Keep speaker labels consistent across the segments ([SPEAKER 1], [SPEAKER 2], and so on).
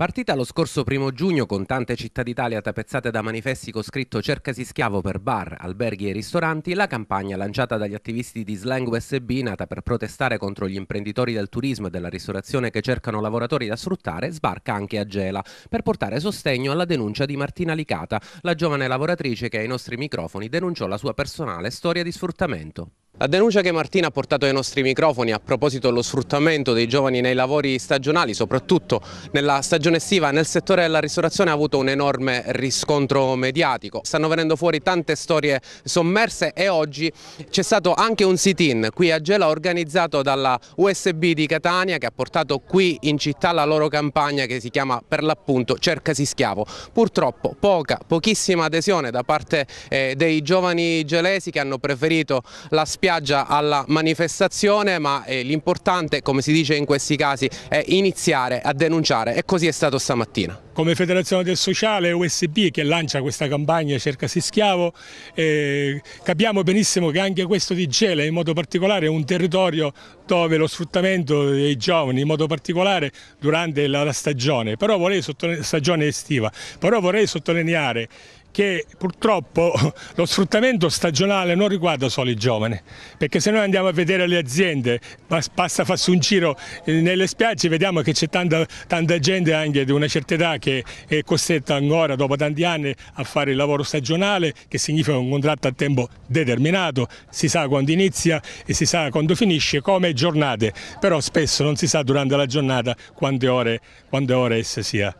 [SPEAKER 1] Partita lo scorso primo giugno con tante città d'Italia tappezzate da manifesti con scritto cercasi schiavo per bar, alberghi e ristoranti, la campagna lanciata dagli attivisti di Slang USB nata per protestare contro gli imprenditori del turismo e della ristorazione che cercano lavoratori da sfruttare sbarca anche a Gela per portare sostegno alla denuncia di Martina Licata, la giovane lavoratrice che ai nostri microfoni denunciò la sua personale storia di sfruttamento. La denuncia che Martina ha portato ai nostri microfoni a proposito dello sfruttamento dei giovani nei lavori stagionali, soprattutto nella stagione stagione estiva nel settore della ristorazione ha avuto un enorme riscontro mediatico. Stanno venendo fuori tante storie sommerse e oggi c'è stato anche un sit-in qui a Gela organizzato dalla USB di Catania che ha portato qui in città la loro campagna che si chiama per l'appunto Cercasi Schiavo. Purtroppo poca, pochissima adesione da parte eh, dei giovani gelesi che hanno preferito la spiaggia alla manifestazione ma eh, l'importante come si dice in questi casi è iniziare a denunciare e così è stato stato stamattina.
[SPEAKER 2] Come Federazione del Sociale USB che lancia questa campagna Cercasi Schiavo, eh, capiamo benissimo che anche questo di Gela in modo particolare è un territorio dove lo sfruttamento dei giovani in modo particolare durante la, stagione, però vorrei stagione estiva, però vorrei sottolineare che purtroppo lo sfruttamento stagionale non riguarda solo i giovani, perché se noi andiamo a vedere le aziende, basta farsi un giro eh, nelle spiagge, vediamo che c'è tanta, tanta, gente anche di una certa età che è costretta ancora dopo tanti anni a fare il lavoro stagionale, che significa un contratto a tempo determinato, si sa quando inizia e si sa quando finisce, come giornate, però spesso non si sa durante la giornata quante ore, quante ore essa sia.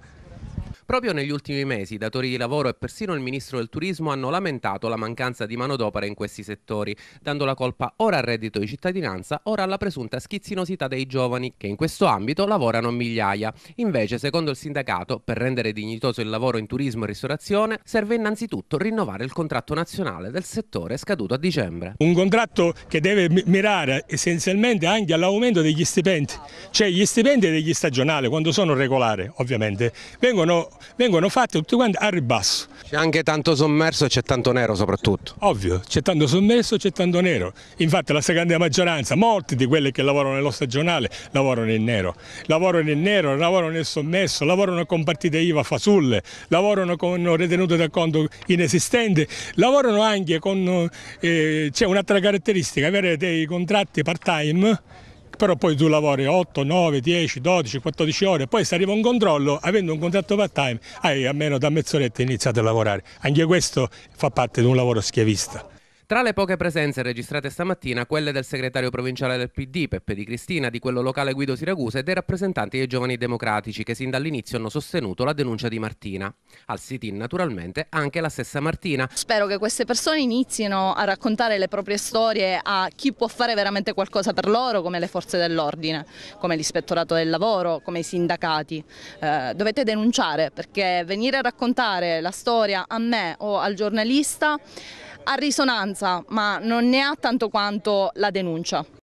[SPEAKER 1] Proprio negli ultimi mesi datori di lavoro e persino il ministro del turismo hanno lamentato la mancanza di manodopera in questi settori, dando la colpa ora al reddito di cittadinanza, ora alla presunta schizzinosità dei giovani, che in questo ambito lavorano migliaia. Invece, secondo il sindacato, per rendere dignitoso il lavoro in turismo e ristorazione, serve innanzitutto rinnovare
[SPEAKER 2] il contratto nazionale del settore scaduto a dicembre. Un contratto che deve mirare essenzialmente anche all'aumento degli stipendi, cioè gli stipendi degli stagionali, quando sono regolari ovviamente, vengono vengono fatte tutte quante a ribasso. C'è anche tanto sommerso e c'è tanto nero soprattutto. Ovvio, c'è tanto sommerso e c'è tanto nero. Infatti la seconda maggioranza, molti di quelli che lavorano nello stagionale lavorano in nero. Lavorano in nero, lavorano nel sommerso, lavorano con partite IVA fasulle, lavorano con ritenute da conto inesistenti, lavorano anche con... Eh, c'è un'altra caratteristica, avere dei contratti part-time però poi tu lavori 8, 9, 10, 12, 14 ore, poi se arriva un controllo, avendo un contratto part time, hai almeno da mezz'oretta iniziato a lavorare. Anche questo fa parte di un lavoro schiavista.
[SPEAKER 1] Tra le poche presenze registrate stamattina, quelle del segretario provinciale del PD, Peppe Di Cristina, di quello locale Guido Siracusa e dei rappresentanti dei giovani democratici che sin dall'inizio hanno sostenuto la denuncia di Martina. Al sit-in, naturalmente, anche la stessa Martina. Spero che queste persone inizino a raccontare le proprie storie a chi può fare veramente qualcosa per loro, come le forze dell'ordine, come l'ispettorato del lavoro, come i sindacati. Eh, dovete denunciare perché venire a raccontare la storia a me o al giornalista ha risonanza ma non ne ha tanto quanto la denuncia.